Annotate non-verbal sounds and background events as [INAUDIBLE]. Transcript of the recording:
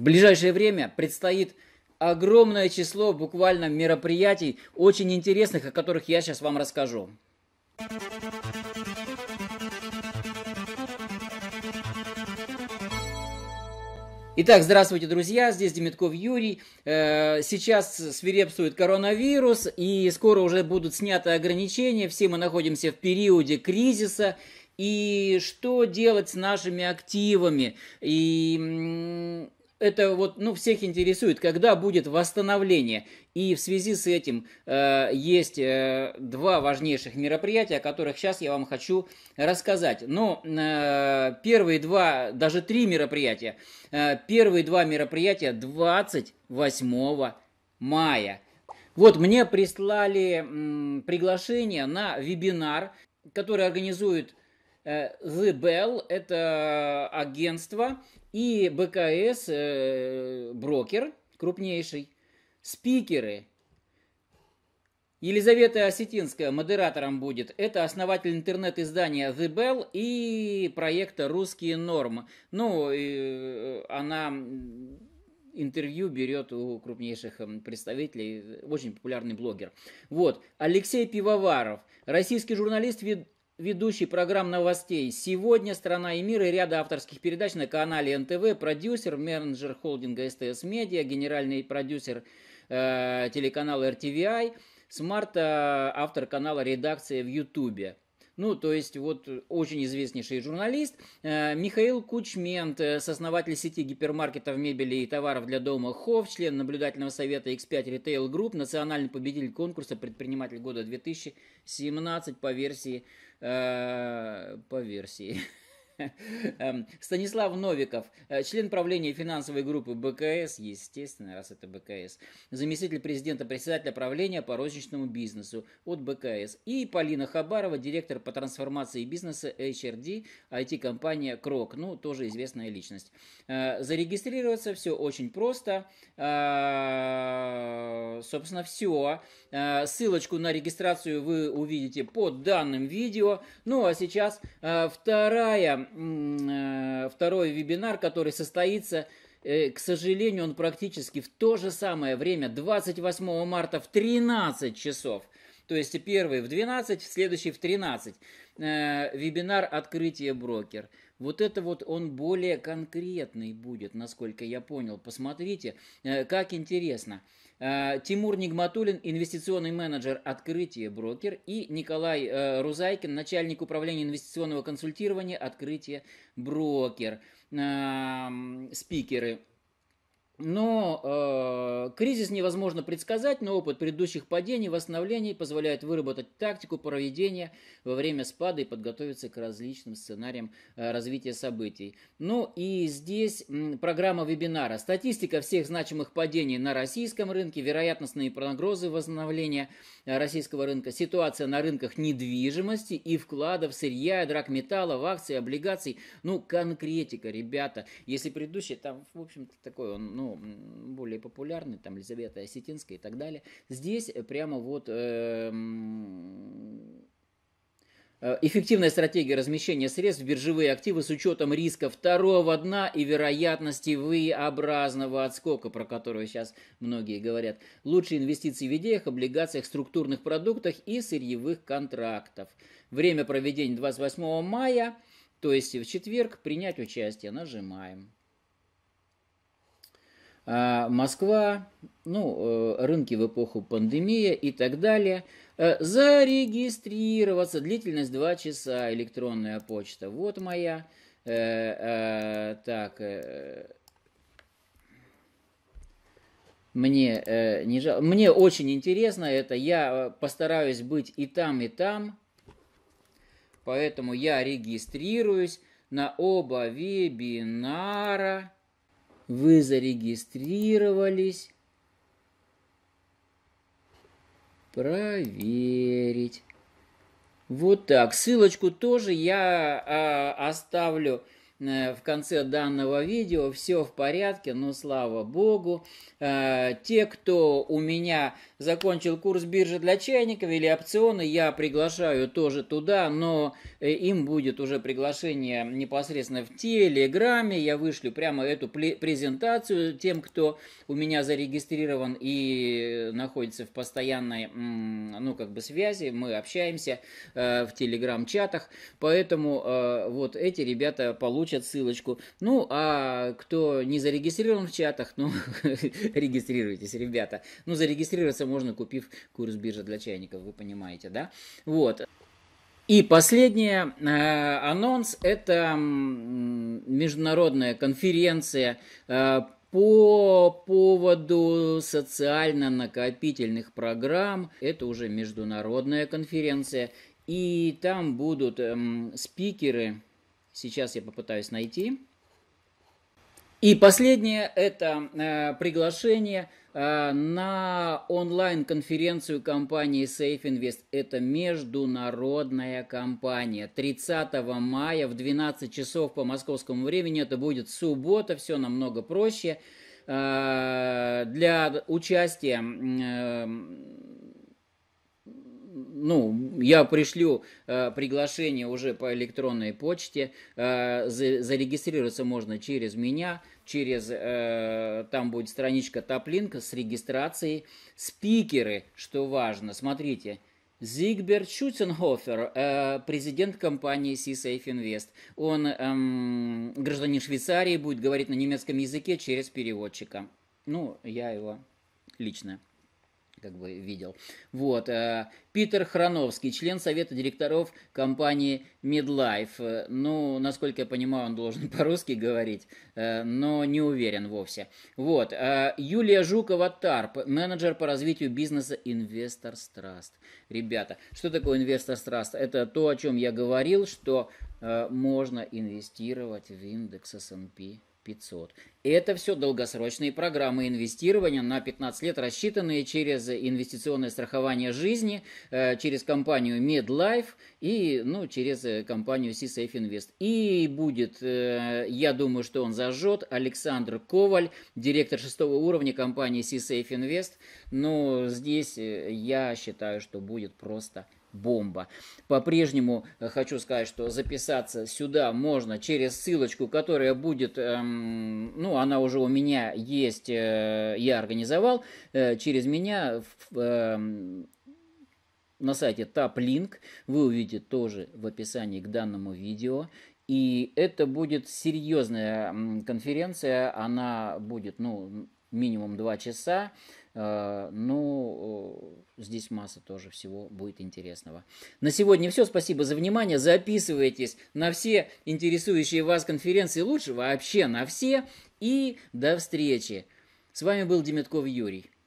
ближайшее время предстоит огромное число буквально мероприятий, очень интересных, о которых я сейчас вам расскажу. Итак, здравствуйте, друзья, здесь Демитков Юрий. Э, сейчас свирепствует коронавирус, и скоро уже будут сняты ограничения. Все мы находимся в периоде кризиса, и что делать с нашими активами? И это вот, ну, всех интересует, когда будет восстановление. И в связи с этим э, есть э, два важнейших мероприятия, о которых сейчас я вам хочу рассказать. Но ну, э, первые два, даже три мероприятия, э, первые два мероприятия 28 мая. Вот мне прислали м, приглашение на вебинар, который организует The э, Bell, это э, агентство, и БКС, э, брокер крупнейший, спикеры. Елизавета Осетинская модератором будет. Это основатель интернет-издания The Bell и проекта «Русские нормы». Ну, э, она интервью берет у крупнейших эм, представителей, очень популярный блогер. Вот, Алексей Пивоваров, российский журналист, ведущий программ новостей. Сегодня «Страна и мир» и ряда авторских передач на канале НТВ, продюсер, менеджер холдинга СТС Медиа, генеральный продюсер э, телеканала RTVI, с э, автор канала «Редакция» в Ютубе. Ну, то есть вот э, очень известнейший журналист э, Михаил Кучмент, э, сооснователь сети гипермаркетов мебели и товаров для дома Хофф, член наблюдательного совета X5 Retail Group, национальный победитель конкурса «Предприниматель года 2017» по версии, э, по версии [LAUGHS] Эм, Станислав Новиков, э, член правления финансовой группы БКС, естественно, раз это БКС, заместитель президента председателя правления по розничному бизнесу от БКС, и Полина Хабарова, директор по трансформации бизнеса HRD, IT-компания Крок, ну, тоже известная личность. Э, зарегистрироваться все очень просто. Э, собственно, все. Ссылочку на регистрацию вы увидите под данным видео. Ну, а сейчас вторая Э, второй вебинар, который состоится, э, к сожалению, он практически в то же самое время, 28 марта в 13 часов. То есть первый в 12, следующий в 13. Э, вебинар «Открытие брокер». Вот это вот он более конкретный будет, насколько я понял. Посмотрите, э, как интересно. Э, Тимур Нигматулин, инвестиционный менеджер «Открытие брокер» и Николай э, Рузайкин, начальник управления инвестиционного консультирования «Открытие брокер». Эм, спикеры. Но Кризис невозможно предсказать, но опыт предыдущих падений и восстановлений позволяет выработать тактику проведения во время спада и подготовиться к различным сценариям э, развития событий. Ну и здесь программа вебинара. Статистика всех значимых падений на российском рынке, вероятностные прогнозы восстановления э, российского рынка, ситуация на рынках недвижимости и вкладов сырья, драгметаллов, акций, облигаций. Ну, конкретика, ребята. Если предыдущий, там, в общем-то, такой он, ну, более популярный, там Елизавета Осетинская и так далее. Здесь прямо вот эм, э, Эффективная стратегия размещения средств в биржевые активы с учетом риска второго дна и вероятности V-образного отскока, про которую сейчас многие говорят. Лучшие инвестиции в идеях, облигациях, структурных продуктах и сырьевых контрактов. Время проведения 28 мая, то есть в четверг, принять участие. Нажимаем а Москва, ну, э, рынки в эпоху пандемии и так далее. Э, зарегистрироваться. Длительность 2 часа. Электронная почта. Вот моя. Э, так. Мне не жал... Мне очень интересно это. Я постараюсь быть и там, и там. Поэтому я регистрируюсь на оба вебинара вы зарегистрировались. Проверить. Вот так. Ссылочку тоже я э, оставлю Э, в конце данного видео. Все в порядке, но слава богу. Э, те, кто у меня закончил курс биржи для чайников или опционы, я приглашаю тоже туда, но э, им будет уже приглашение непосредственно в Телеграме. Я вышлю прямо эту презентацию тем, кто у меня зарегистрирован и находится в постоянной, ну, как бы связи. Мы общаемся в Телеграм-чатах, поэтому вот эти ребята получат получат ссылочку. Ну, а кто не зарегистрирован в чатах, ну, [LAUGHS] регистрируйтесь, ребята. Ну, зарегистрироваться можно, купив курс биржи для чайников, вы понимаете, да? Вот. И последний э, анонс – это международная конференция э, по поводу социально-накопительных программ. Это уже международная конференция. И там будут эм, спикеры Сейчас я попытаюсь найти. И последнее – это э, приглашение э, на онлайн-конференцию компании Safe Invest. Это международная компания. 30 мая в 12 часов по московскому времени. Это будет суббота, все намного проще. Э, для участия э, ну, я пришлю э, приглашение уже по электронной почте. Э, за, зарегистрироваться можно через меня, через, э, там будет страничка Топлинк с регистрацией. Спикеры, что важно, смотрите, Зигберт Шутенхофер, э, президент компании C-Safe Invest. Он эм, гражданин Швейцарии, будет говорить на немецком языке через переводчика. Ну, я его лично как бы видел. Вот. Э, Питер Храновский, член совета директоров компании Midlife. Ну, насколько я понимаю, он должен [LAUGHS] по-русски говорить, э, но не уверен вовсе. Вот. Э, Юлия Жукова Тарп, менеджер по развитию бизнеса Investor Trust. Ребята, что такое Investor Trust? Это то, о чем я говорил, что можно инвестировать в индекс S&P 500. Это все долгосрочные программы инвестирования на 15 лет, рассчитанные через инвестиционное страхование жизни, э, через компанию MedLife и ну, через э, компанию C-Safe Invest. И будет, э, я думаю, что он зажжет, Александр Коваль, директор шестого уровня компании C-Safe Invest. Но ну, здесь я считаю, что будет просто бомба. По-прежнему э, хочу сказать, что записаться сюда можно через ссылочку, которая будет, эм, ну, она уже у меня есть, э, я организовал, э, через меня в, э, на сайте TapLink, вы увидите тоже в описании к данному видео. И это будет серьезная конференция, она будет, ну, минимум 2 часа, э, ну, здесь масса тоже всего будет интересного. На сегодня все. Спасибо за внимание. Записывайтесь на все интересующие вас конференции лучше, вообще на все. И до встречи. С вами был Демятков Юрий.